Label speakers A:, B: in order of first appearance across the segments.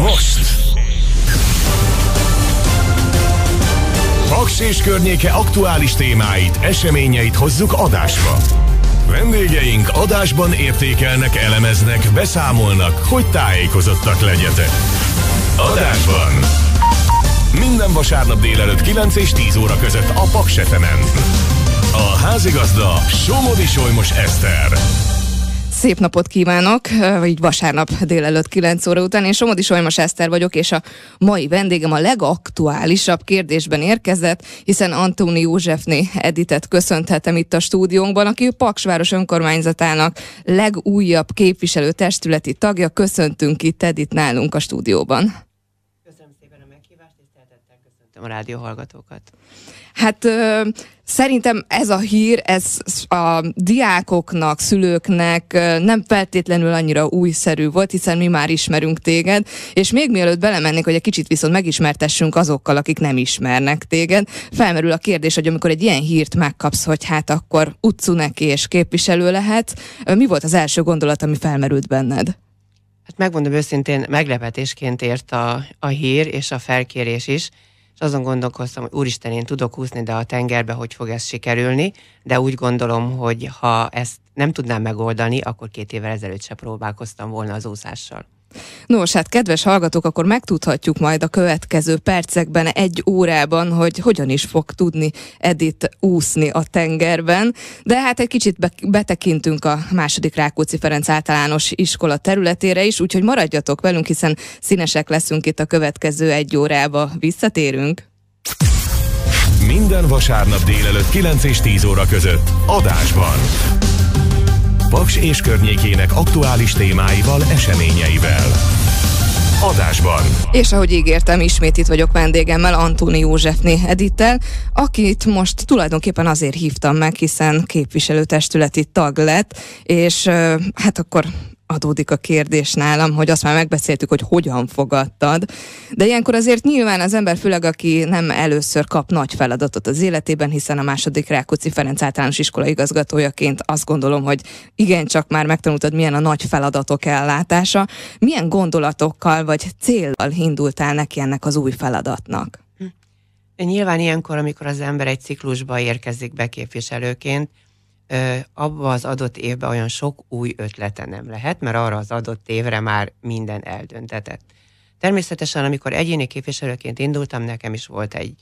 A: most! Paks és környéke aktuális témáit, eseményeit hozzuk adásba. Vendégeink adásban értékelnek, elemeznek, beszámolnak, hogy tájékozottak legyetek. Adásban! Minden vasárnap délelőtt 9 és 10 óra között a Paks A házigazda Somodi Solymos Eszter.
B: Szép napot kívánok, így vasárnap délelőtt 9 óra után. Én Somodi Solymas Eszter vagyok, és a mai vendégem a legaktuálisabb kérdésben érkezett, hiszen Antóni Józsefné Editet köszönthetem itt a stúdiónkban, aki a Paksváros önkormányzatának legújabb képviselő testületi tagja. Köszöntünk itt Edit nálunk a stúdióban. Köszönöm szépen a
C: meghívást, és szeretettel köszöntöm a rádió hallgatókat.
B: Hát Szerintem ez a hír, ez a diákoknak, szülőknek nem feltétlenül annyira újszerű volt, hiszen mi már ismerünk téged, és még mielőtt belemennék, hogy egy kicsit viszont megismertessünk azokkal, akik nem ismernek téged, felmerül a kérdés, hogy amikor egy ilyen hírt megkapsz, hogy hát akkor utcu neki és képviselő lehet, mi volt az első gondolat, ami felmerült benned?
C: Hát megmondom őszintén, meglepetésként ért a, a hír és a felkérés is és azon gondolkoztam, hogy úristen, én tudok úszni, de a tengerbe hogy fog ez sikerülni, de úgy gondolom, hogy ha ezt nem tudnám megoldani, akkor két évvel ezelőtt se próbálkoztam volna az úszással.
B: Nos, hát kedves hallgatók, akkor megtudhatjuk majd a következő percekben, egy órában, hogy hogyan is fog tudni Edith úszni a tengerben, de hát egy kicsit betekintünk a második Rákóczi Ferenc általános iskola területére is, úgyhogy maradjatok velünk, hiszen színesek leszünk itt a következő egy órába. Visszatérünk!
A: Minden vasárnap délelőtt 9 és 10 óra között adásban. Paks és környékének aktuális témáival, eseményeivel. Adásban.
B: És ahogy ígértem, ismét itt vagyok vendégemmel, Antoni Józsefné Edittel, akit most tulajdonképpen azért hívtam meg, hiszen képviselőtestületi tag lett, és hát akkor adódik a kérdés nálam, hogy azt már megbeszéltük, hogy hogyan fogadtad. De ilyenkor azért nyilván az ember, főleg aki nem először kap nagy feladatot az életében, hiszen a második Rákóczi Ferenc általános iskola igazgatójaként azt gondolom, hogy igencsak már megtanultad, milyen a nagy feladatok ellátása. Milyen gondolatokkal vagy célral indultál neki ennek az új feladatnak? Hm.
C: Nyilván ilyenkor, amikor az ember egy ciklusba érkezik be képviselőként, abba az adott évben olyan sok új ötlete nem lehet, mert arra az adott évre már minden eldöntetett. Természetesen, amikor egyéni képviselőként indultam, nekem is volt egy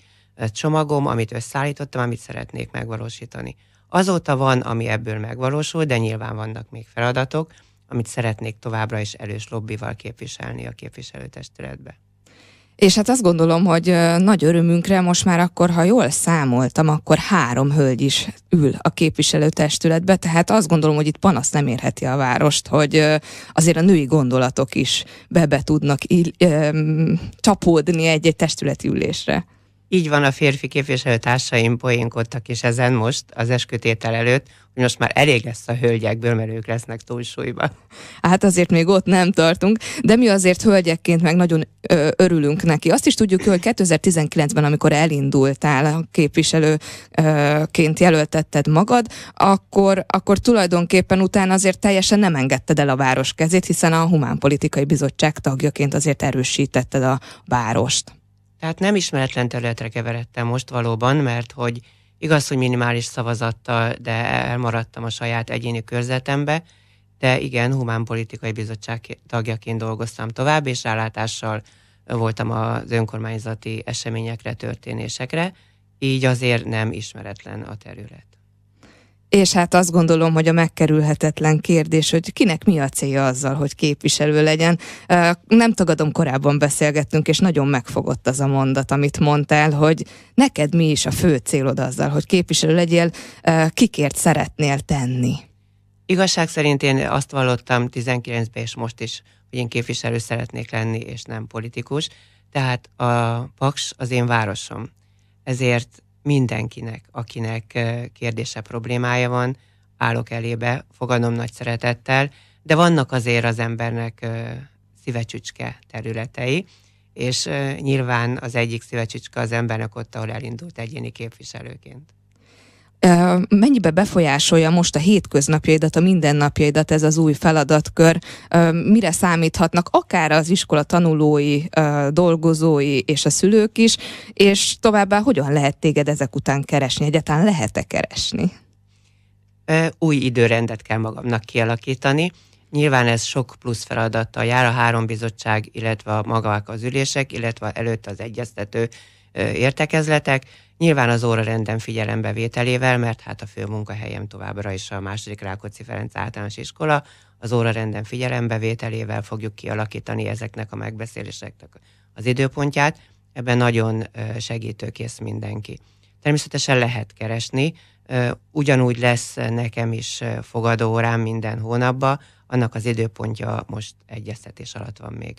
C: csomagom, amit összeállítottam, amit szeretnék megvalósítani. Azóta van, ami ebből megvalósul, de nyilván vannak még feladatok, amit szeretnék továbbra is elős lobbival képviselni a képviselőtestületbe.
B: És hát azt gondolom, hogy nagy örömünkre most már akkor, ha jól számoltam, akkor három hölgy is ül a képviselőtestületbe, tehát azt gondolom, hogy itt panasz nem érheti a várost, hogy azért a női gondolatok is bebe tudnak csapódni egy-egy testületi ülésre.
C: Így van, a férfi képviselő társaim poénkodtak is ezen most, az eskütétel előtt, hogy most már elég lesz a hölgyekből, mert ők lesznek túlsúlyban.
B: Hát azért még ott nem tartunk, de mi azért hölgyekként meg nagyon ö, örülünk neki. Azt is tudjuk, hogy 2019-ben, amikor elindultál a képviselőként jelöltetted magad, akkor, akkor tulajdonképpen utána azért teljesen nem engedted el a város kezét, hiszen a Humánpolitikai Bizottság tagjaként azért erősítetted a várost.
C: Tehát nem ismeretlen területre keveredtem most valóban, mert hogy igaz, hogy minimális szavazattal, de elmaradtam a saját egyéni körzetembe, de igen, humánpolitikai bizottság tagjaként dolgoztam tovább, és rálátással voltam az önkormányzati eseményekre, történésekre, így azért nem ismeretlen a terület.
B: És hát azt gondolom, hogy a megkerülhetetlen kérdés, hogy kinek mi a célja azzal, hogy képviselő legyen. Nem tagadom, korábban beszélgettünk, és nagyon megfogott az a mondat, amit mondtál, hogy neked mi is a fő célod azzal, hogy képviselő legyél, kikért szeretnél tenni?
C: Igazság szerint én azt vallottam 19-ben és most is, hogy én képviselő szeretnék lenni, és nem politikus. Tehát a Paks az én városom. Ezért mindenkinek, akinek kérdése, problémája van, állok elébe, fogadom nagy szeretettel, de vannak azért az embernek szívecsücske területei, és nyilván az egyik szívecsücske az embernek ott, ahol elindult egyéni képviselőként.
B: Mennyibe befolyásolja most a hétköznapjaidat, a mindennapjaidat ez az új feladatkör? Mire számíthatnak akár az iskola tanulói, dolgozói és a szülők is, és továbbá hogyan lehet téged ezek után keresni? Egyáltalán lehet-e keresni?
C: Új időrendet kell magamnak kialakítani. Nyilván ez sok plusz feladattal jár a három bizottság, illetve a magak az ülések, illetve előtt az egyeztető értekezletek, nyilván az óra figyelembe vételével, mert hát a fő munkahelyem továbbra is a második Rákóczi Ferenc általános iskola, az óra figyelembe vételével fogjuk kialakítani ezeknek a megbeszéléseknek az időpontját, ebben nagyon segítőkész mindenki. Természetesen lehet keresni, ugyanúgy lesz nekem is fogadó órám minden hónapban, annak az időpontja most egyeztetés alatt van még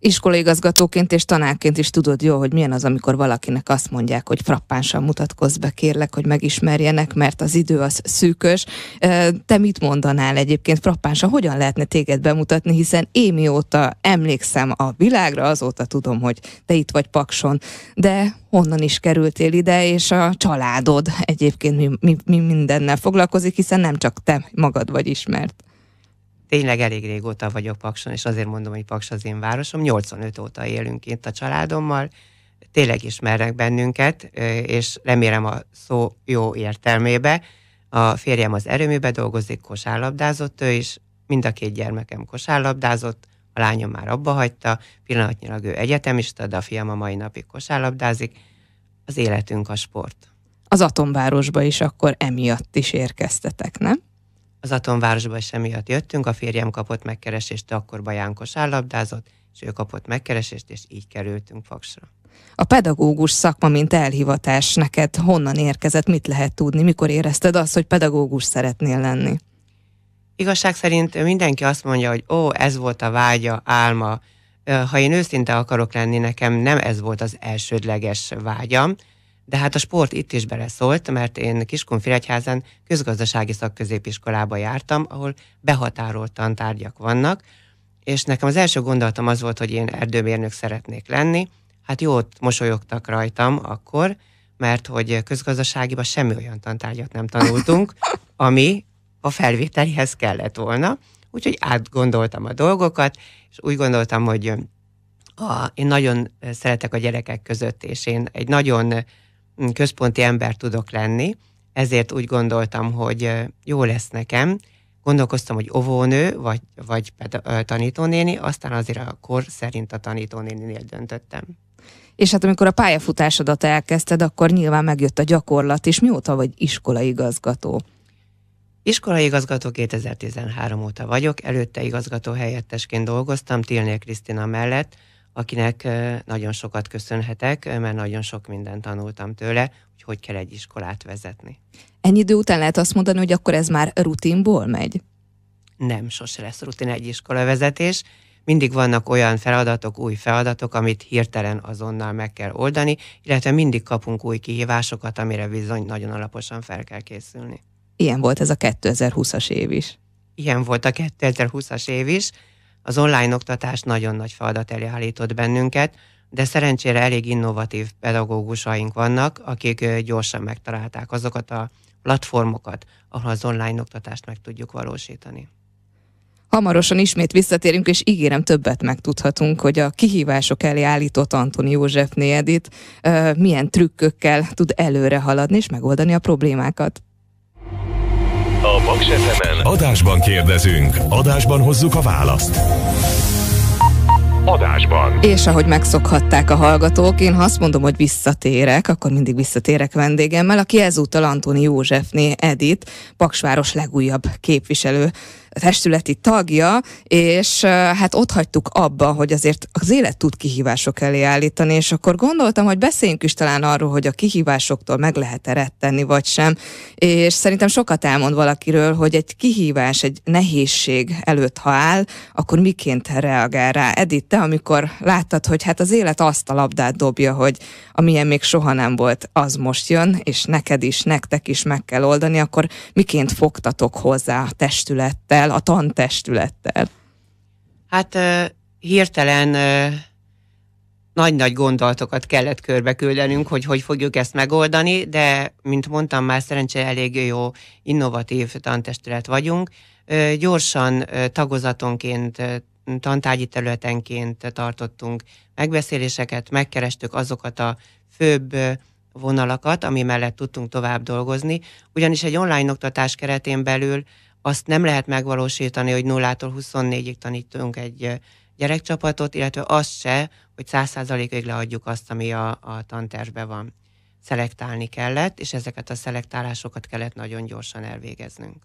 B: iskolaigazgatóként és tanárként is tudod jó, hogy milyen az, amikor valakinek azt mondják, hogy frappánsan mutatkozz be, kérlek, hogy megismerjenek, mert az idő az szűkös. Te mit mondanál egyébként frappánsan, hogyan lehetne téged bemutatni, hiszen én mióta emlékszem a világra, azóta tudom, hogy te itt vagy Pakson, de honnan is kerültél ide, és a családod egyébként mi, mi, mi mindennel foglalkozik, hiszen nem csak te magad vagy ismert
C: tényleg elég régóta vagyok Pakson, és azért mondom, hogy Paks az én városom. 85 óta élünk itt a családommal, tényleg ismernek bennünket, és remélem a szó jó értelmébe. A férjem az erőműbe dolgozik, kosárlabdázott ő is, mind a két gyermekem kosárlabdázott, a lányom már abba hagyta, pillanatnyilag ő egyetemista, de a fiam a mai napig kosárlabdázik. Az életünk a sport.
B: Az atomvárosba is akkor emiatt is érkeztetek, nem?
C: Az atomvárosba is emiatt jöttünk, a férjem kapott megkeresést, akkor bajánkos állapdázott, és ő kapott megkeresést, és így kerültünk Faksra.
B: A pedagógus szakma, mint elhivatás neked honnan érkezett, mit lehet tudni, mikor érezted azt, hogy pedagógus szeretnél lenni?
C: Igazság szerint mindenki azt mondja, hogy ó, ez volt a vágya, álma. Ha én őszinte akarok lenni, nekem nem ez volt az elsődleges vágyam, de hát a sport itt is beleszólt, mert én Kiskunfiregyházán közgazdasági szakközépiskolába jártam, ahol behatároltan tárgyak vannak, és nekem az első gondolatom az volt, hogy én erdőmérnök szeretnék lenni. Hát jót mosolyogtak rajtam akkor, mert hogy közgazdaságiban semmi olyan tantárgyat nem tanultunk, ami a felvételihez kellett volna. Úgyhogy átgondoltam a dolgokat, és úgy gondoltam, hogy a, én nagyon szeretek a gyerekek között, és én egy nagyon központi ember tudok lenni, ezért úgy gondoltam, hogy jó lesz nekem. Gondolkoztam, hogy ovónő, vagy, vagy tanítónéni, aztán azért a kor szerint a tanítónéninél döntöttem.
B: És hát amikor a pályafutásodat elkezdted, akkor nyilván megjött a gyakorlat is. Mióta vagy iskolaigazgató?
C: Iskolaigazgató 2013 óta vagyok, előtte igazgató helyettesként dolgoztam Tilnél Krisztina mellett, akinek nagyon sokat köszönhetek, mert nagyon sok mindent tanultam tőle, hogy hogy kell egy iskolát vezetni.
B: Ennyi idő után lehet azt mondani, hogy akkor ez már rutinból megy?
C: Nem, sose lesz rutin egy iskolavezetés. Mindig vannak olyan feladatok, új feladatok, amit hirtelen azonnal meg kell oldani, illetve mindig kapunk új kihívásokat, amire bizony nagyon alaposan fel kell készülni.
B: Ilyen volt ez a 2020-as év is.
C: Ilyen volt a 2020-as év is az online oktatás nagyon nagy feladat elé állított bennünket, de szerencsére elég innovatív pedagógusaink vannak, akik gyorsan megtalálták azokat a platformokat, ahol az online oktatást meg tudjuk valósítani.
B: Hamarosan ismét visszatérünk, és ígérem többet megtudhatunk, hogy a kihívások elé állított Antoni Józsefné Edith milyen trükkökkel tud előre haladni és megoldani a problémákat.
A: A Box fm Adásban kérdezünk, adásban hozzuk a választ. Adásban.
B: És ahogy megszokhatták a hallgatók, én ha azt mondom, hogy visszatérek, akkor mindig visszatérek vendégemmel, aki ezúttal Antoni Józsefné Edit, Paksváros legújabb képviselő testületi tagja, és hát ott hagytuk abba, hogy azért az élet tud kihívások elé állítani, és akkor gondoltam, hogy beszéljünk is talán arról, hogy a kihívásoktól meg lehet-e rettenni, vagy sem, és szerintem sokat elmond valakiről, hogy egy kihívás, egy nehézség előtt, ha áll, akkor miként reagál rá. Edith, te amikor láttad, hogy hát az élet azt a labdát dobja, hogy amilyen még soha nem volt, az most jön, és neked is, nektek is meg kell oldani, akkor miként fogtatok hozzá a testülettel, el a tantestülettel?
C: Hát hirtelen nagy-nagy gondolatokat kellett körbe küldenünk, hogy hogy fogjuk ezt megoldani, de, mint mondtam, már szerencsére elég jó, innovatív tantestület vagyunk. Gyorsan tagozatonként, tantágyi területenként tartottunk megbeszéléseket, megkerestük azokat a főbb vonalakat, ami mellett tudtunk tovább dolgozni, ugyanis egy online oktatás keretén belül azt nem lehet megvalósítani, hogy 0-tól 24-ig tanítunk egy gyerekcsapatot, illetve azt se, hogy 100%-ig leadjuk azt, ami a, a tantervben van. Szelektálni kellett, és ezeket a szelektálásokat kellett nagyon gyorsan elvégeznünk.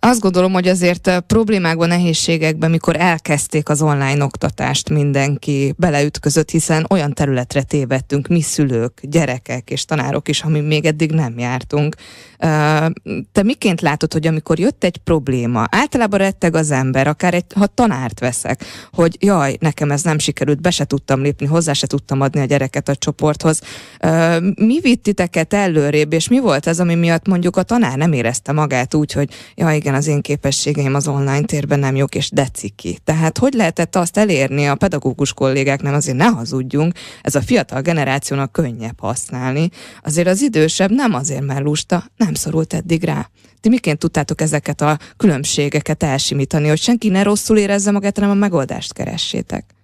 B: Azt gondolom, hogy azért eh, problémákban, nehézségekben, mikor elkezdték az online oktatást, mindenki beleütközött, hiszen olyan területre tévedtünk, mi szülők, gyerekek és tanárok is, amin még eddig nem jártunk. Eh, te miként látod, hogy amikor jött egy probléma, általában retteg az ember, akár egy, ha tanárt veszek, hogy jaj, nekem ez nem sikerült, be se tudtam lépni, hozzá se tudtam adni a gyereket a csoporthoz. Eh, mi vitt titeket előrébb, és mi volt ez, ami miatt mondjuk a tanár nem érezte magát úgy, hogy jaj, igen, az én képességeim az online térben nem jók, és ki. Tehát hogy lehetett azt elérni a pedagógus kollégáknál, azért ne hazudjunk, ez a fiatal generációnak könnyebb használni. Azért az idősebb nem azért, mert lusta, nem szorult eddig rá. Ti miként tudtátok ezeket a különbségeket elsimítani, hogy senki ne rosszul érezze magát, hanem a megoldást keressétek?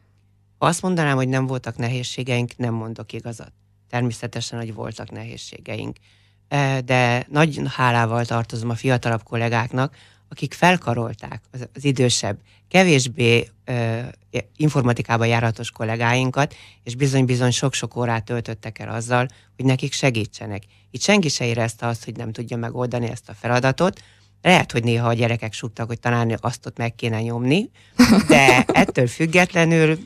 C: Azt mondanám, hogy nem voltak nehézségeink, nem mondok igazat. Természetesen, hogy voltak nehézségeink. E, de nagy hálával tartozom a fiatalabb kollégáknak, akik felkarolták az, idősebb, kevésbé e, informatikába járatos kollégáinkat, és bizony-bizony sok-sok órát töltöttek el azzal, hogy nekik segítsenek. Itt senki se érezte azt, hogy nem tudja megoldani ezt a feladatot. Lehet, hogy néha a gyerekek súgtak, hogy talán azt ott meg kéne nyomni, de ettől függetlenül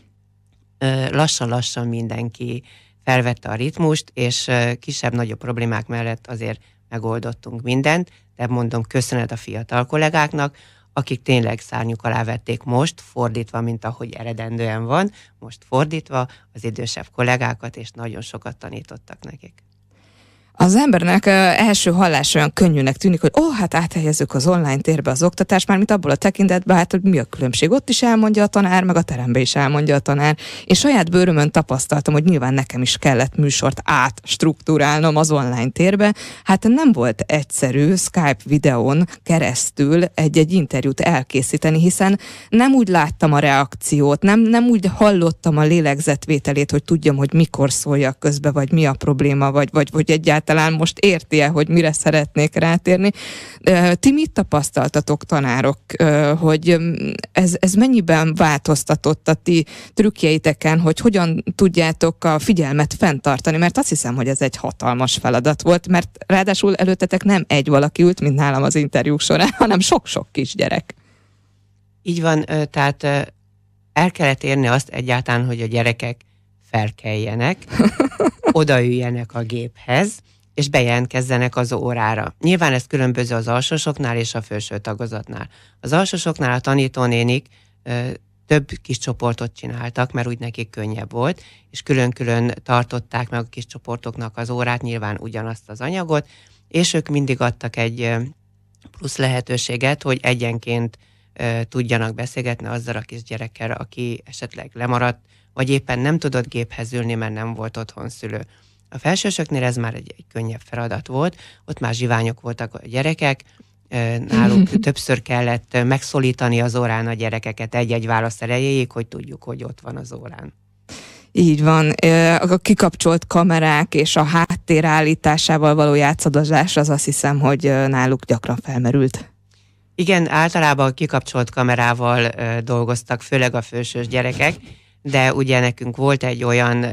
C: e, lassan-lassan mindenki felvette a ritmust, és kisebb-nagyobb problémák mellett azért megoldottunk mindent, de mondom, köszönet a fiatal kollégáknak, akik tényleg szárnyuk alá vették most, fordítva, mint ahogy eredendően van, most fordítva az idősebb kollégákat, és nagyon sokat tanítottak nekik.
B: Az embernek első hallás olyan könnyűnek tűnik, hogy ó, oh, hát áthelyezzük az online térbe az oktatást, mint abból a tekintetben, hát hogy mi a különbség. Ott is elmondja a tanár, meg a teremben is elmondja a tanár. Én saját bőrömön tapasztaltam, hogy nyilván nekem is kellett műsort átstruktúrálnom az online térbe. Hát nem volt egyszerű Skype videón keresztül egy-egy interjút elkészíteni, hiszen nem úgy láttam a reakciót, nem, nem úgy hallottam a lélegzetvételét, hogy tudjam, hogy mikor szóljak közbe, vagy mi a probléma, vagy, vagy, vagy egyáltalán egyáltalán most érti-e, hogy mire szeretnék rátérni. Ti mit tapasztaltatok, tanárok, hogy ez, ez mennyiben változtatott a ti trükkjeiteken, hogy hogyan tudjátok a figyelmet fenntartani, mert azt hiszem, hogy ez egy hatalmas feladat volt, mert ráadásul előttetek nem egy valaki ült, mint nálam az interjú során, hanem sok-sok kisgyerek.
C: Így van, tehát el kellett érni azt egyáltalán, hogy a gyerekek felkeljenek, odaüljenek a géphez, és bejelentkezzenek az órára. Nyilván ez különböző az alsósoknál és a felső tagozatnál. Az alsósoknál a tanítónénik több kis csoportot csináltak, mert úgy nekik könnyebb volt, és külön-külön tartották meg a kis csoportoknak az órát, nyilván ugyanazt az anyagot, és ők mindig adtak egy plusz lehetőséget, hogy egyenként tudjanak beszélgetni azzal a kis gyerekkel, aki esetleg lemaradt, vagy éppen nem tudott géphez ülni, mert nem volt otthon szülő. A felsősöknél ez már egy, egy könnyebb feladat volt, ott már zsiványok voltak a gyerekek, náluk többször kellett megszólítani az órán a gyerekeket egy-egy válasz erejéig, hogy tudjuk, hogy ott van az órán.
B: Így van. A kikapcsolt kamerák és a háttér állításával való játszadozás az azt hiszem, hogy náluk gyakran felmerült. Igen,
C: általában a kikapcsolt kamerával dolgoztak, főleg a fősős gyerekek, de ugye nekünk volt egy olyan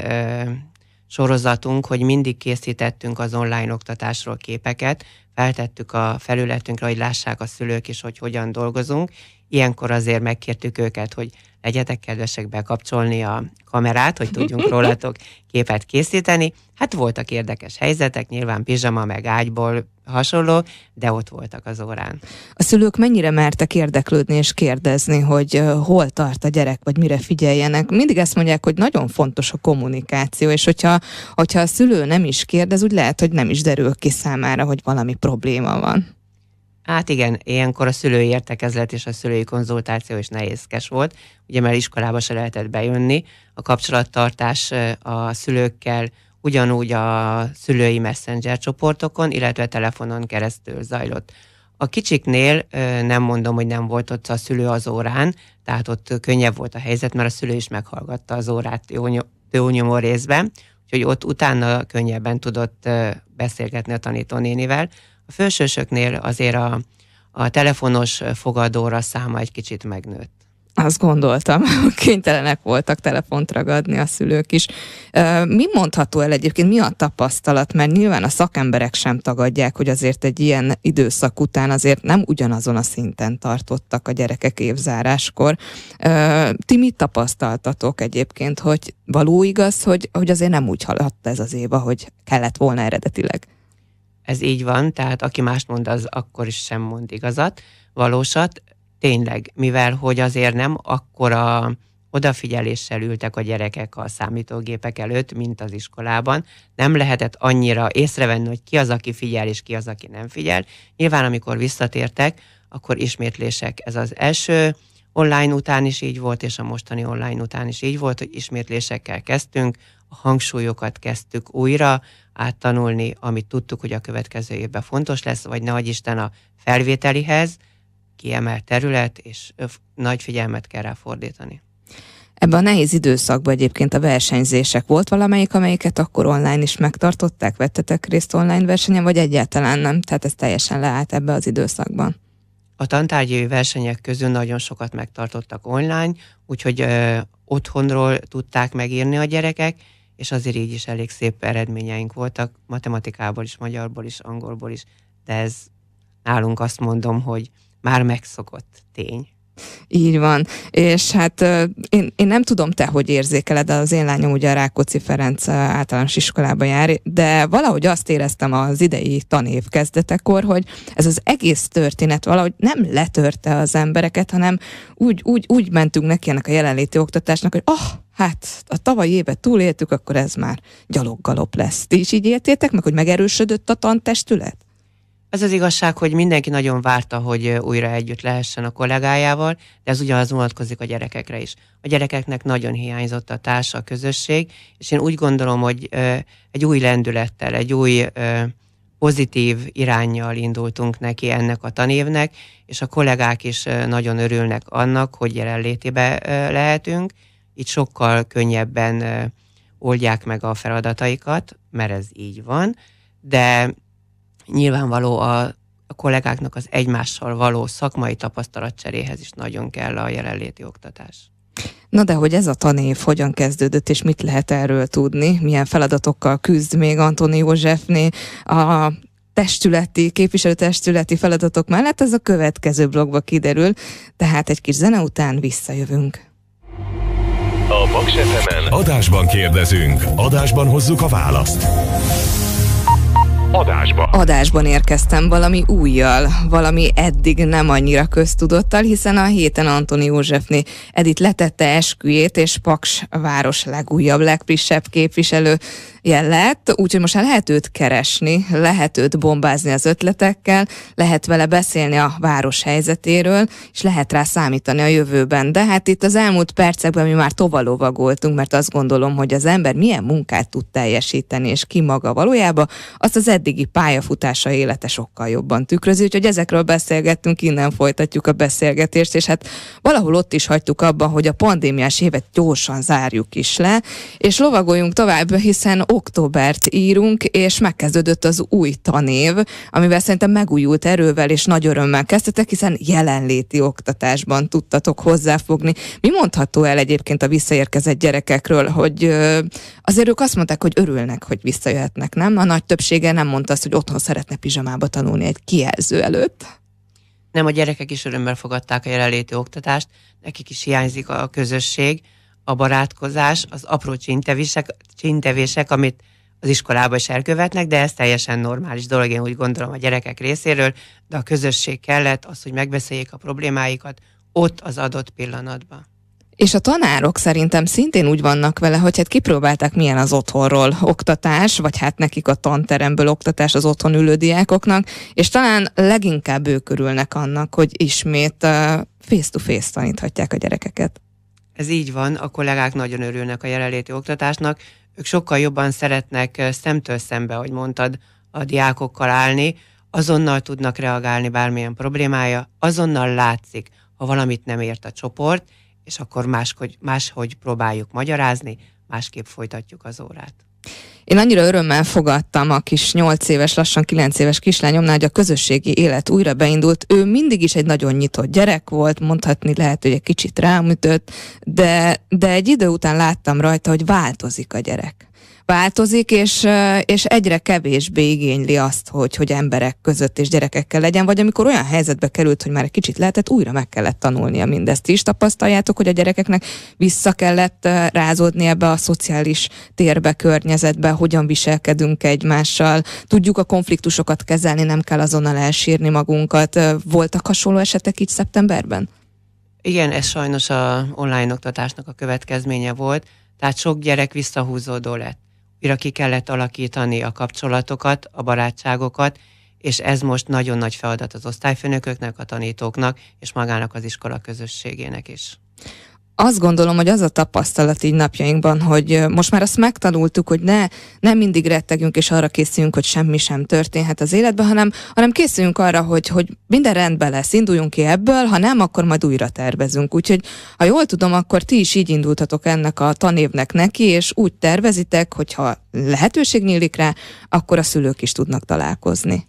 C: sorozatunk, hogy mindig készítettünk az online oktatásról képeket, feltettük a felületünkre, hogy lássák a szülők is, hogy hogyan dolgozunk, Ilyenkor azért megkértük őket, hogy legyetek kedvesek bekapcsolni a kamerát, hogy tudjunk rólatok képet készíteni. Hát voltak érdekes helyzetek, nyilván pizsama meg ágyból hasonló, de ott voltak az órán.
B: A szülők mennyire mertek érdeklődni és kérdezni, hogy hol tart a gyerek, vagy mire figyeljenek? Mindig ezt mondják, hogy nagyon fontos a kommunikáció, és hogyha, hogyha a szülő nem is kérdez, úgy lehet, hogy nem is derül ki számára, hogy valami probléma van.
C: Hát igen, ilyenkor a szülői értekezlet és a szülői konzultáció is nehézkes volt, ugye mert iskolába se lehetett bejönni, a kapcsolattartás a szülőkkel ugyanúgy a szülői messenger csoportokon, illetve telefonon keresztül zajlott. A kicsiknél nem mondom, hogy nem volt ott a szülő az órán, tehát ott könnyebb volt a helyzet, mert a szülő is meghallgatta az órát jó nyomó részben, úgyhogy ott utána könnyebben tudott beszélgetni a tanítónénivel. A fősősöknél azért a, a telefonos
B: fogadóra száma egy kicsit megnőtt. Azt gondoltam, kénytelenek voltak telefont ragadni a szülők is. Mi mondható el egyébként, mi a tapasztalat? Mert nyilván a szakemberek sem tagadják, hogy azért egy ilyen időszak után azért nem ugyanazon a szinten tartottak a gyerekek évzáráskor. Ti mit tapasztaltatok egyébként, hogy való igaz, hogy, hogy azért nem úgy haladt ez az év, ahogy kellett volna eredetileg?
C: ez így van, tehát aki mást mond, az akkor is sem mond igazat, valósat. Tényleg, mivel hogy azért nem akkora odafigyeléssel ültek a gyerekek a számítógépek előtt, mint az iskolában. Nem lehetett annyira észrevenni, hogy ki az, aki figyel, és ki az, aki nem figyel. Nyilván, amikor visszatértek, akkor ismétlések. Ez az első online után is így volt, és a mostani online után is így volt, hogy ismétlésekkel kezdtünk, a hangsúlyokat kezdtük újra, áttanulni, amit tudtuk, hogy a következő évben fontos lesz, vagy nehogy Isten a felvételihez, kiemelt terület, és nagy figyelmet kell rá fordítani.
B: Ebben a nehéz időszakban egyébként a versenyzések volt valamelyik, amelyiket akkor online is megtartották? Vettetek részt online versenyen, vagy egyáltalán nem? Tehát ez teljesen leállt ebbe az időszakban. A tantárgyi
C: versenyek közül nagyon sokat megtartottak online, úgyhogy ö, otthonról tudták megírni a gyerekek, és azért így is elég szép eredményeink voltak, matematikából is, magyarból is, angolból is, de ez nálunk azt mondom, hogy már megszokott tény.
B: Így van. És hát én, én nem tudom te, hogy érzékeled, az én lányom ugye a Rákóczi Ferenc általános iskolába jár, de valahogy azt éreztem az idei tanév kezdetekor, hogy ez az egész történet valahogy nem letörte az embereket, hanem úgy, úgy, úgy mentünk neki ennek a jelenléti oktatásnak, hogy ah, oh, hát a tavalyi évet túléltük, akkor ez már gyaloggalop lesz. Ti is így éltétek meg, hogy megerősödött a tantestület?
C: Az az igazság, hogy mindenki nagyon várta, hogy újra együtt lehessen a kollégájával, de ez ugyanaz vonatkozik a gyerekekre is. A gyerekeknek nagyon hiányzott a társa, a közösség, és én úgy gondolom, hogy egy új lendülettel, egy új pozitív irányjal indultunk neki ennek a tanévnek, és a kollégák is nagyon örülnek annak, hogy jelenlétibe lehetünk, itt sokkal könnyebben oldják meg a feladataikat, mert ez így van, de nyilvánvaló a, a kollégáknak az egymással való szakmai tapasztalatcseréhez is nagyon kell a jelenléti oktatás.
B: Na de hogy ez a tanév hogyan kezdődött, és mit lehet erről tudni? Milyen feladatokkal küzd még Antoni Józsefné? A testületi, képviselőtestületi feladatok mellett ez a következő blogba kiderül, tehát egy kis zene után visszajövünk
A: a Adásban kérdezünk, adásban hozzuk a választ. Adásba.
B: Adásban érkeztem valami újjal, valami eddig nem annyira köztudottal, hiszen a héten Antoni Józsefné Edit letette esküjét, és Paks város legújabb, legfrissebb képviselő ilyen lett, úgyhogy most már lehet őt keresni, lehet őt bombázni az ötletekkel, lehet vele beszélni a város helyzetéről, és lehet rá számítani a jövőben. De hát itt az elmúlt percekben mi már tovalovagoltunk, mert azt gondolom, hogy az ember milyen munkát tud teljesíteni, és ki maga valójában, azt az eddigi pályafutása élete sokkal jobban tükrözi, úgyhogy ezekről beszélgettünk, innen folytatjuk a beszélgetést, és hát valahol ott is hagytuk abban, hogy a pandémiás évet gyorsan zárjuk is le, és lovagoljunk tovább, hiszen októbert írunk, és megkezdődött az új tanév, amivel szerintem megújult erővel és nagy örömmel kezdtetek, hiszen jelenléti oktatásban tudtatok hozzáfogni. Mi mondható el egyébként a visszaérkezett gyerekekről, hogy azért ők azt mondták, hogy örülnek, hogy visszajöhetnek, nem? A nagy többsége nem mondta azt, hogy otthon szeretne pizsamába tanulni egy kijelző előtt. Nem, a gyerekek is örömmel
C: fogadták a jelenléti oktatást, nekik is hiányzik a közösség, a barátkozás, az apró csintevések, csintevések amit az iskolában is elkövetnek, de ez teljesen normális dolog, én úgy gondolom a gyerekek részéről, de a közösség kellett az, hogy megbeszéljék a problémáikat ott az adott pillanatban.
B: És a tanárok szerintem szintén úgy vannak vele, hogy hát kipróbálták milyen az otthonról oktatás, vagy hát nekik a tanteremből oktatás az otthon ülő diákoknak, és talán leginkább ők örülnek annak, hogy ismét face-to-face taníthatják a gyerekeket.
C: Ez így van, a kollégák nagyon örülnek a jelenléti oktatásnak, ők sokkal jobban szeretnek szemtől szembe, ahogy mondtad, a diákokkal állni, azonnal tudnak reagálni bármilyen problémája, azonnal látszik, ha valamit nem ért a csoport, és akkor máshogy, máshogy próbáljuk magyarázni, másképp folytatjuk az órát.
B: Én annyira örömmel fogadtam a kis 8 éves, lassan 9 éves kislányomnál, hogy a közösségi élet újra beindult. Ő mindig is egy nagyon nyitott gyerek volt, mondhatni lehet, hogy egy kicsit rámütött, de, de egy idő után láttam rajta, hogy változik a gyerek változik, és, és egyre kevésbé igényli azt, hogy, hogy emberek között és gyerekekkel legyen, vagy amikor olyan helyzetbe került, hogy már egy kicsit lehetett, újra meg kellett tanulnia mindezt is. Tapasztaljátok, hogy a gyerekeknek vissza kellett rázódni ebbe a szociális térbe, környezetbe, hogyan viselkedünk egymással, tudjuk a konfliktusokat kezelni, nem kell azonnal elsírni magunkat. Voltak hasonló esetek így szeptemberben?
C: Igen, ez sajnos a online oktatásnak a következménye volt, tehát sok gyerek visszahúzódó lett újra ki kellett alakítani a kapcsolatokat, a barátságokat, és ez most nagyon nagy feladat az osztályfőnököknek, a tanítóknak, és magának az iskola közösségének is
B: azt gondolom, hogy az a tapasztalat így napjainkban, hogy most már azt megtanultuk, hogy ne, ne mindig rettegünk és arra készüljünk, hogy semmi sem történhet az életben, hanem, hanem készüljünk arra, hogy, hogy minden rendben lesz, induljunk ki ebből, ha nem, akkor majd újra tervezünk. Úgyhogy, ha jól tudom, akkor ti is így indultatok ennek a tanévnek neki, és úgy tervezitek, hogyha lehetőség nyílik rá, akkor a szülők is tudnak találkozni.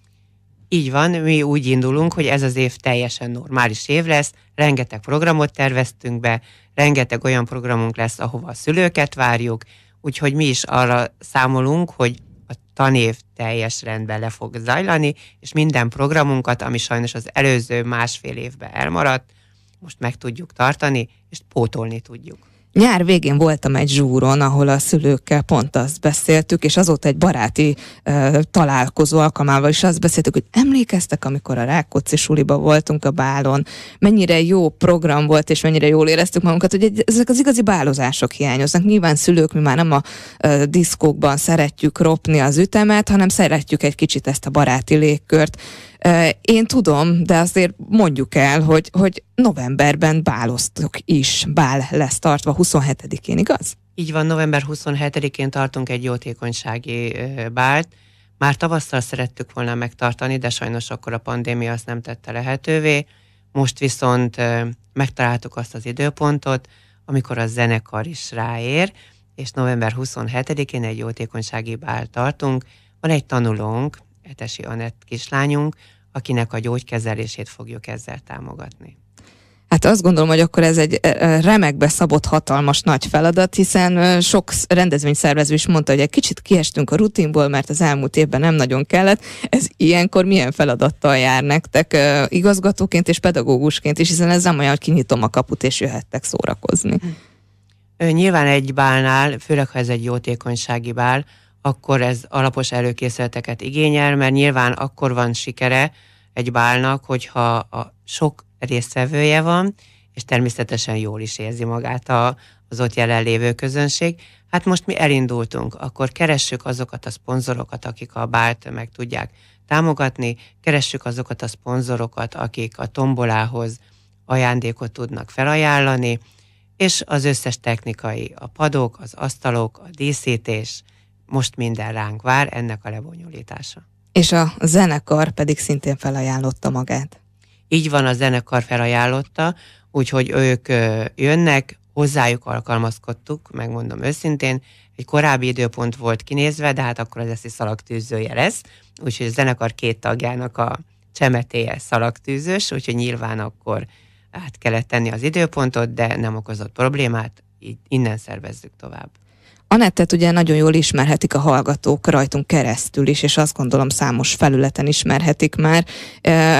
C: Így van, mi úgy indulunk, hogy ez az év teljesen normális év lesz, rengeteg programot terveztünk be, rengeteg olyan programunk lesz, ahova a szülőket várjuk, úgyhogy mi is arra számolunk, hogy a tanév teljes rendben le fog zajlani, és minden programunkat, ami sajnos az előző másfél évben elmaradt, most meg tudjuk tartani, és pótolni tudjuk.
B: Nyár végén voltam egy zsúron, ahol a szülőkkel pont azt beszéltük, és azóta egy baráti e, találkozó alkalmával is azt beszéltük, hogy emlékeztek, amikor a Rákóczi suliba voltunk a bálon, mennyire jó program volt, és mennyire jól éreztük magunkat, hogy egy, ezek az igazi bálozások hiányoznak. Nyilván szülők, mi már nem a e, diszkókban szeretjük ropni az ütemet, hanem szeretjük egy kicsit ezt a baráti légkört. Én tudom, de azért mondjuk el, hogy, hogy novemberben báloztok is, bál lesz tartva 27-én, igaz?
C: Így van, november 27-én tartunk egy jótékonysági bált. Már tavasszal szerettük volna megtartani, de sajnos akkor a pandémia azt nem tette lehetővé. Most viszont megtaláltuk azt az időpontot, amikor a zenekar is ráér, és november 27-én egy jótékonysági bál tartunk. Van egy tanulónk, Etesi Anett kislányunk, akinek a gyógykezelését fogjuk ezzel támogatni.
B: Hát azt gondolom, hogy akkor ez egy e, e, remekbe szabott hatalmas nagy feladat, hiszen sok rendezvényszervező is mondta, hogy egy kicsit kiestünk a rutinból, mert az elmúlt évben nem nagyon kellett. Ez ilyenkor milyen feladattal jár nektek igazgatóként és pedagógusként is, hiszen ez nem olyan, hogy kinyitom a kaput és jöhettek szórakozni. Nyilván egy
C: bálnál, főleg ha ez egy jótékonysági bál, akkor ez alapos előkészületeket igényel, mert nyilván akkor van sikere egy bálnak, hogyha a sok résztvevője van, és természetesen jól is érzi magát a, az ott jelenlévő közönség. Hát most mi elindultunk, akkor keressük azokat a szponzorokat, akik a bált meg tudják támogatni, keressük azokat a szponzorokat, akik a tombolához ajándékot tudnak felajánlani, és az összes technikai, a padok, az asztalok, a díszítés, most minden ránk vár, ennek a lebonyolítása.
B: És a zenekar pedig szintén felajánlotta magát.
C: Így van, a zenekar felajánlotta, úgyhogy ők jönnek, hozzájuk alkalmazkodtuk, megmondom őszintén, egy korábbi időpont volt kinézve, de hát akkor az eszi szalagtűzője lesz, úgyhogy a zenekar két tagjának a csemetéje szalagtűzős, úgyhogy nyilván akkor át kellett tenni az időpontot, de nem okozott problémát, így innen szervezzük tovább.
B: Anettet ugye nagyon jól ismerhetik a hallgatók rajtunk keresztül is, és azt gondolom számos felületen ismerhetik már.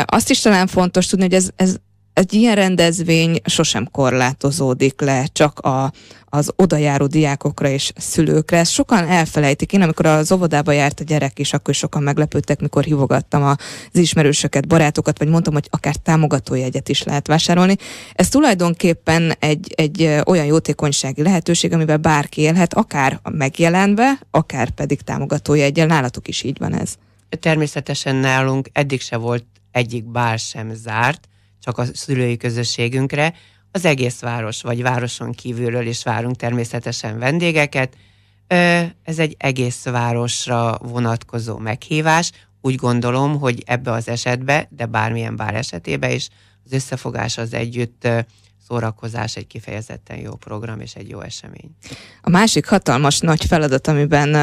B: Azt is talán fontos tudni, hogy ez, ez egy ilyen rendezvény sosem korlátozódik le csak a, az odajáró diákokra és szülőkre. Ezt sokan elfelejtik. Én, amikor az óvodába járt a gyerek is, akkor sokan meglepődtek, mikor hívogattam az ismerősöket, barátokat, vagy mondtam, hogy akár támogatójegyet is lehet vásárolni. Ez tulajdonképpen egy, egy olyan jótékonysági lehetőség, amivel bárki élhet, akár megjelenve, akár pedig támogatójegyel. Nálatok is így van ez.
C: Természetesen nálunk eddig se volt egyik bár sem zárt, csak a szülői közösségünkre az egész város, vagy városon kívülről is várunk természetesen vendégeket. Ez egy egész városra vonatkozó meghívás. Úgy gondolom, hogy ebbe az esetbe, de bármilyen bár esetében is az összefogás az együtt szórakozás, egy kifejezetten jó program és egy jó esemény.
B: A másik hatalmas nagy feladat, amiben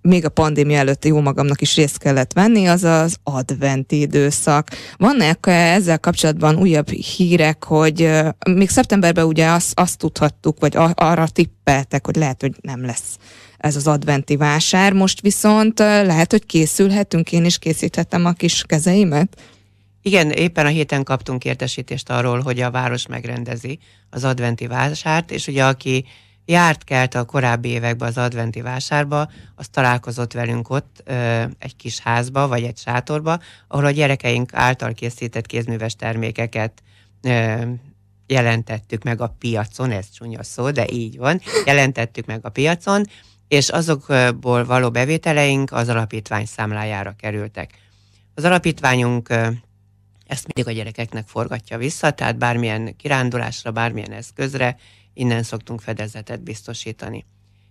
B: még a pandémia előtti jó magamnak is részt kellett venni, az az adventi időszak. Vannak ezzel kapcsolatban újabb hírek, hogy még szeptemberben ugye azt, azt tudhattuk, vagy arra tippeltek, hogy lehet, hogy nem lesz ez az adventi vásár, most viszont lehet, hogy készülhetünk, én is készíthetem a kis kezeimet. Igen, éppen
C: a héten kaptunk értesítést arról, hogy a város megrendezi az adventi vásárt, és ugye aki járt kelt a korábbi években az adventi vásárba, az találkozott velünk ott ö, egy kis házba, vagy egy sátorba, ahol a gyerekeink által készített kézműves termékeket ö, jelentettük meg a piacon, ez csúnya szó, de így van, jelentettük meg a piacon, és azokból való bevételeink az alapítvány számlájára kerültek. Az alapítványunk ezt mindig a gyerekeknek forgatja vissza, tehát bármilyen kirándulásra, bármilyen eszközre innen szoktunk fedezetet biztosítani.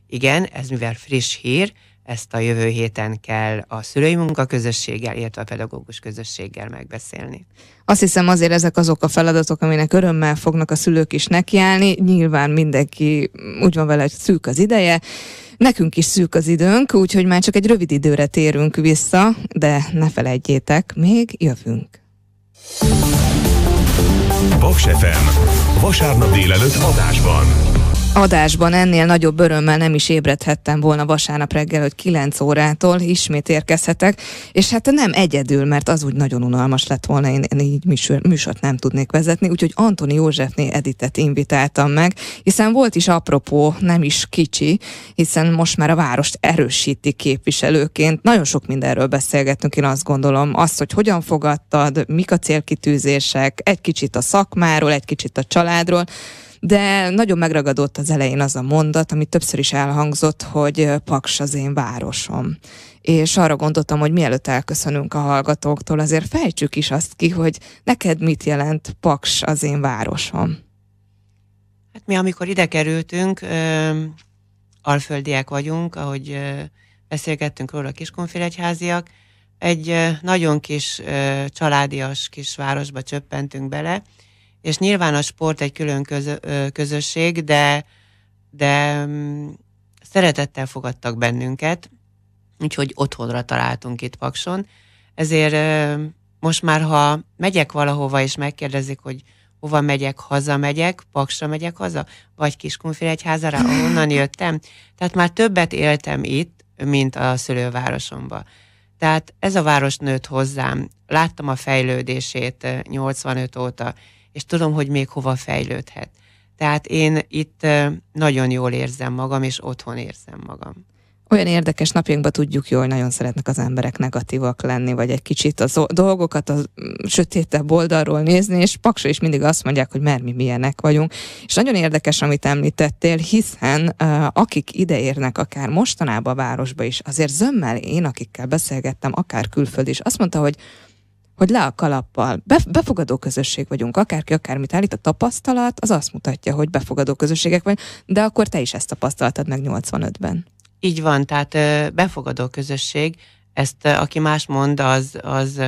C: Igen, ez mivel friss hír, ezt a jövő héten kell a szülői munkaközösséggel, illetve a pedagógus közösséggel megbeszélni.
B: Azt hiszem azért ezek azok a feladatok, aminek örömmel fognak a szülők is nekiállni. Nyilván mindenki mm, úgy van vele, hogy szűk az ideje, Nekünk is szűk az időnk, úgyhogy már csak egy rövid időre térünk vissza, de ne felejtjétek, még jövünk.
A: Box FM. Vasárnap délelőtt adásban
B: adásban ennél nagyobb örömmel nem is ébredhettem volna vasárnap reggel, hogy 9 órától ismét érkezhetek, és hát nem egyedül, mert az úgy nagyon unalmas lett volna, én, én így műsor, műsort nem tudnék vezetni, úgyhogy Antoni Józsefné Editet invitáltam meg, hiszen volt is apropó, nem is kicsi, hiszen most már a várost erősíti képviselőként. Nagyon sok mindenről beszélgettünk, én azt gondolom, azt, hogy hogyan fogadtad, mik a célkitűzések, egy kicsit a szakmáról, egy kicsit a családról, de nagyon megragadott az elején az a mondat, amit többször is elhangzott, hogy Paks az én városom. És arra gondoltam, hogy mielőtt elköszönünk a hallgatóktól, azért fejtsük is azt ki, hogy neked mit jelent Paks az én városom. Hát mi, amikor ide kerültünk, ö,
C: alföldiek vagyunk, ahogy ö, beszélgettünk róla a kiskonfélegyháziak, egy nagyon kis családias kis városba csöppentünk bele, és nyilván a sport egy külön közö, közösség, de, de mm, szeretettel fogadtak bennünket, úgyhogy otthonra találtunk itt Pakson. Ezért most már, ha megyek valahova, és megkérdezik, hogy hova megyek, hazamegyek, Paksra megyek haza, vagy Kiskunfiregyházára, ahonnan jöttem. Tehát már többet éltem itt, mint a szülővárosomba. Tehát ez a város nőtt hozzám. Láttam a fejlődését 85 óta, és tudom, hogy még hova fejlődhet. Tehát én itt nagyon jól érzem magam, és otthon érzem magam
B: olyan érdekes napjainkban tudjuk jól, hogy nagyon szeretnek az emberek negatívak lenni, vagy egy kicsit a dolgokat a mm, sötétebb oldalról nézni, és paksa is mindig azt mondják, hogy mert mi milyenek vagyunk. És nagyon érdekes, amit említettél, hiszen uh, akik ideérnek akár mostanában a városba is, azért zömmel én, akikkel beszélgettem, akár külföld is, azt mondta, hogy hogy le a kalappal. Be, befogadó közösség vagyunk, akárki akármit állít, a tapasztalat az azt mutatja, hogy befogadó közösségek vagy, de akkor te is ezt tapasztaltad meg 85-ben.
C: Így van, tehát befogadó közösség, ezt aki más mond, az, az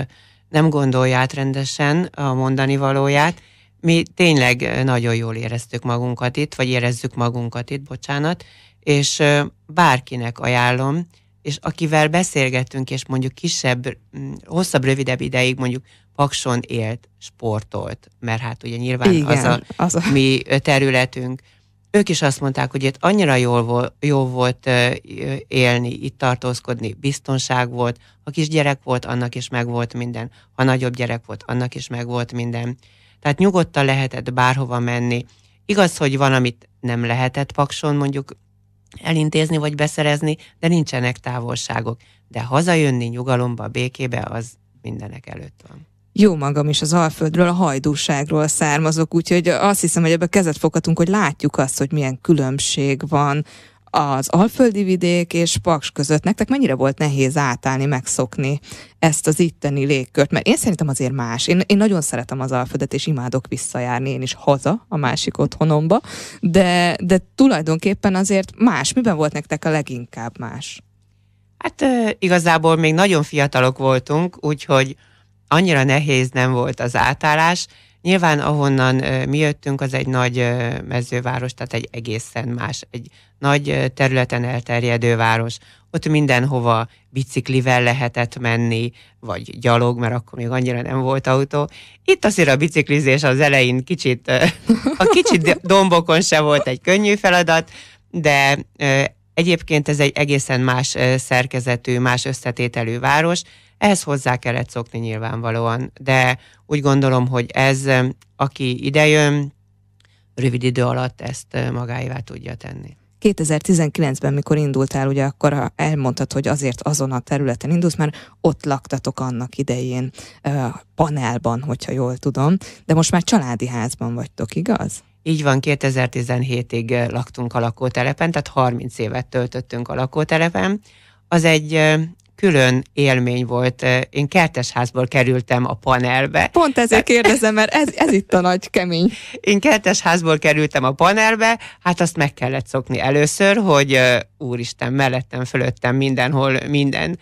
C: nem gondolja át rendesen a mondani valóját. Mi tényleg nagyon jól éreztük magunkat itt, vagy érezzük magunkat itt, bocsánat, és bárkinek ajánlom, és akivel beszélgetünk és mondjuk kisebb, mm, hosszabb, rövidebb ideig mondjuk Pakson élt, sportolt, mert hát ugye nyilván Igen, az, a az a mi területünk. Ők is azt mondták, hogy itt annyira jól volt, jó volt élni, itt tartózkodni, biztonság volt, ha kisgyerek volt, annak is meg volt minden, ha nagyobb gyerek volt, annak is meg volt minden. Tehát nyugodtan lehetett bárhova menni. Igaz, hogy van, amit nem lehetett Pakson, mondjuk elintézni vagy beszerezni, de nincsenek távolságok. De hazajönni nyugalomba, békébe, az mindenek előtt van
B: jó magam is az Alföldről, a hajdúságról származok, úgyhogy azt hiszem, hogy ebbe kezet foghatunk, hogy látjuk azt, hogy milyen különbség van az Alföldi vidék és Paks között. Nektek mennyire volt nehéz átállni, megszokni ezt az itteni légkört? Mert én szerintem azért más. Én, én nagyon szeretem az Alföldet, és imádok visszajárni én is haza a másik otthonomba, de, de tulajdonképpen azért más. Miben volt nektek a leginkább más?
C: Hát igazából még nagyon fiatalok voltunk, úgyhogy annyira nehéz nem volt az átállás, Nyilván ahonnan mi jöttünk, az egy nagy mezőváros, tehát egy egészen más, egy nagy területen elterjedő város. Ott mindenhova biciklivel lehetett menni, vagy gyalog, mert akkor még annyira nem volt autó. Itt azért a biciklizés az elején kicsit, a kicsit dombokon se volt egy könnyű feladat, de egyébként ez egy egészen más szerkezetű, más összetételű város, ez hozzá kellett szokni nyilvánvalóan, de úgy gondolom, hogy ez, aki idejön, rövid idő alatt ezt magáévá tudja tenni.
B: 2019-ben, mikor indultál, ugye akkor elmondtad, hogy azért azon a területen indulsz, mert ott laktatok annak idején panelban, hogyha jól tudom, de most már családi házban vagytok, igaz? Így van, 2017-ig eh, laktunk a lakótelepen, tehát 30
C: évet töltöttünk a lakótelepen. Az egy külön élmény volt. Én kertesházból kerültem a panelbe. Pont ezért kérdezem, mert ez, ez itt a nagy kemény. Én kertesházból kerültem a panelbe, hát azt meg kellett szokni először, hogy úristen, mellettem, fölöttem, mindenhol minden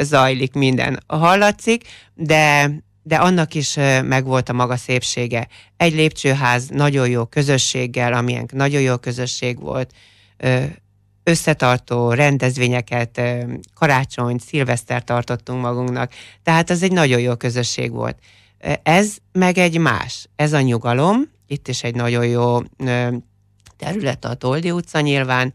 C: zajlik, minden hallatszik, de de annak is megvolt a maga szépsége. Egy lépcsőház nagyon jó közösséggel, amilyen nagyon jó közösség volt, összetartó rendezvényeket, karácsonyt, szilveszter tartottunk magunknak, tehát az egy nagyon jó közösség volt. Ez meg egy más, ez a nyugalom, itt is egy nagyon jó terület a Toldi utca nyilván,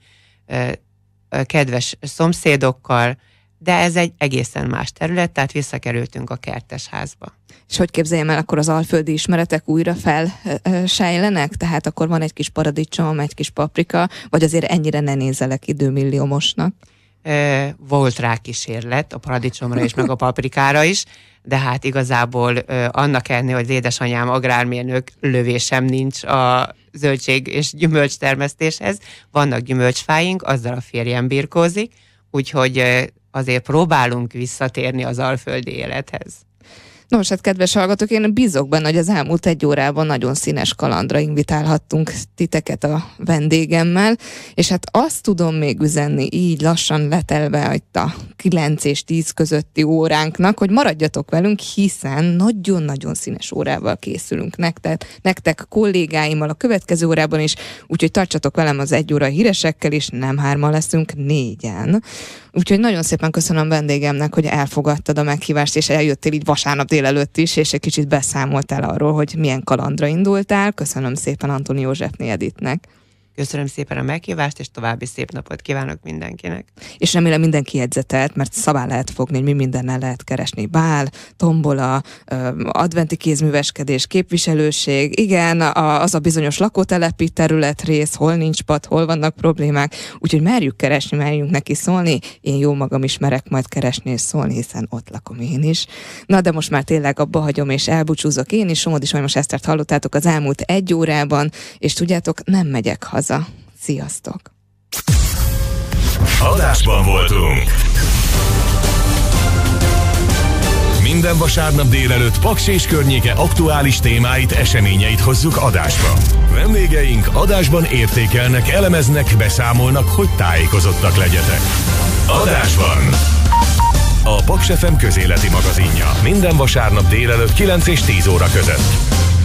C: kedves szomszédokkal, de ez egy egészen más terület, tehát visszakerültünk a kertesházba.
B: És hogy képzeljem el, akkor az alföldi ismeretek újra felsejlenek? Tehát akkor van egy kis paradicsom, egy kis paprika, vagy azért ennyire ne nézelek időmilliómosnak?
C: Volt rá kísérlet a paradicsomra és meg a paprikára is, de hát igazából annak ellenére, hogy az édesanyám agrármérnök, lövésem nincs a zöldség és gyümölcs termesztéshez. Vannak gyümölcsfáink, azzal a férjem birkózik, úgyhogy azért próbálunk visszatérni az alföldi élethez.
B: Nos, hát kedves hallgatók, én bízok benne, hogy az elmúlt egy órában nagyon színes kalandra invitálhattunk titeket a vendégemmel, és hát azt tudom még üzenni így lassan letelve itt a 9 és 10 közötti óránknak, hogy maradjatok velünk, hiszen nagyon-nagyon színes órával készülünk nektek, nektek kollégáimmal a következő órában is, úgyhogy tartsatok velem az egy óra híresekkel, és nem hárma leszünk, négyen. Úgyhogy nagyon szépen köszönöm vendégemnek, hogy elfogadtad a meghívást, és eljöttél így vasárnap délelőtt is, és egy kicsit beszámoltál arról, hogy milyen kalandra indultál. Köszönöm szépen Antoni Józsefné Editnek. Köszönöm szépen a meghívást, és további szép napot kívánok mindenkinek. És remélem mindenki jegyzetelt, mert szabá lehet fogni, hogy mi mindennel lehet keresni. Bál, tombola, adventi kézműveskedés, képviselőség, igen, az a bizonyos lakótelepi terület rész, hol nincs pad, hol vannak problémák, úgyhogy merjük keresni, merjünk neki szólni. Én jó magam is merek majd keresni és szólni, hiszen ott lakom én is. Na, de most már tényleg abba hagyom és elbúcsúzok én is. hogy most Esztert hallottátok az elmúlt egy órában, és tudjátok, nem megyek haza haza. Sziasztok!
A: Adásban voltunk! Minden vasárnap délelőtt Paks és környéke aktuális témáit, eseményeit hozzuk adásba. Vendégeink adásban értékelnek, elemeznek, beszámolnak, hogy tájékozottak legyetek. Adásban! A Paks FM közéleti
B: magazinja. Minden vasárnap délelőtt 9 és 10 óra között.